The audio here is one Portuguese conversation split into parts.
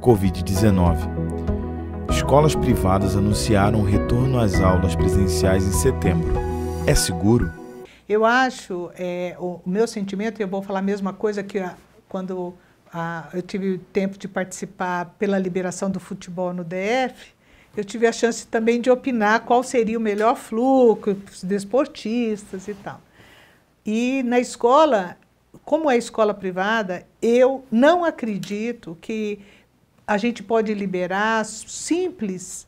Covid-19. Escolas privadas anunciaram o retorno às aulas presenciais em setembro. É seguro? Eu acho, é, o meu sentimento, e eu vou falar a mesma coisa que quando a, eu tive tempo de participar pela liberação do futebol no DF, eu tive a chance também de opinar qual seria o melhor fluxo dos desportistas e tal. E na escola, como é escola privada, eu não acredito que a gente pode liberar simples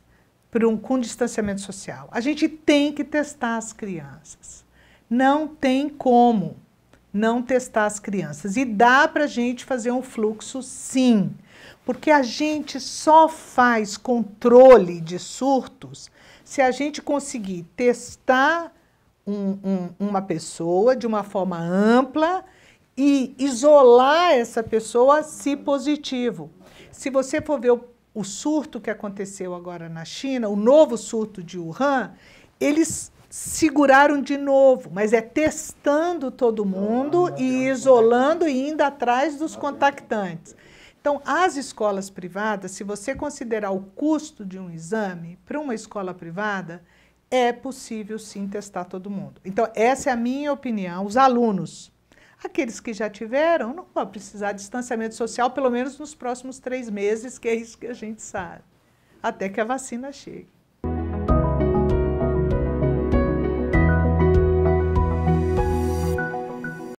para um com distanciamento social. A gente tem que testar as crianças. Não tem como não testar as crianças. E dá para a gente fazer um fluxo, sim, porque a gente só faz controle de surtos se a gente conseguir testar um, um, uma pessoa de uma forma ampla e isolar essa pessoa se positivo. Se você for ver o, o surto que aconteceu agora na China, o novo surto de Wuhan, eles seguraram de novo, mas é testando todo mundo e isolando e indo atrás dos contactantes. Então, as escolas privadas, se você considerar o custo de um exame para uma escola privada, é possível sim testar todo mundo. Então, essa é a minha opinião. Os alunos Aqueles que já tiveram não vão precisar de distanciamento social, pelo menos nos próximos três meses, que é isso que a gente sabe, até que a vacina chegue.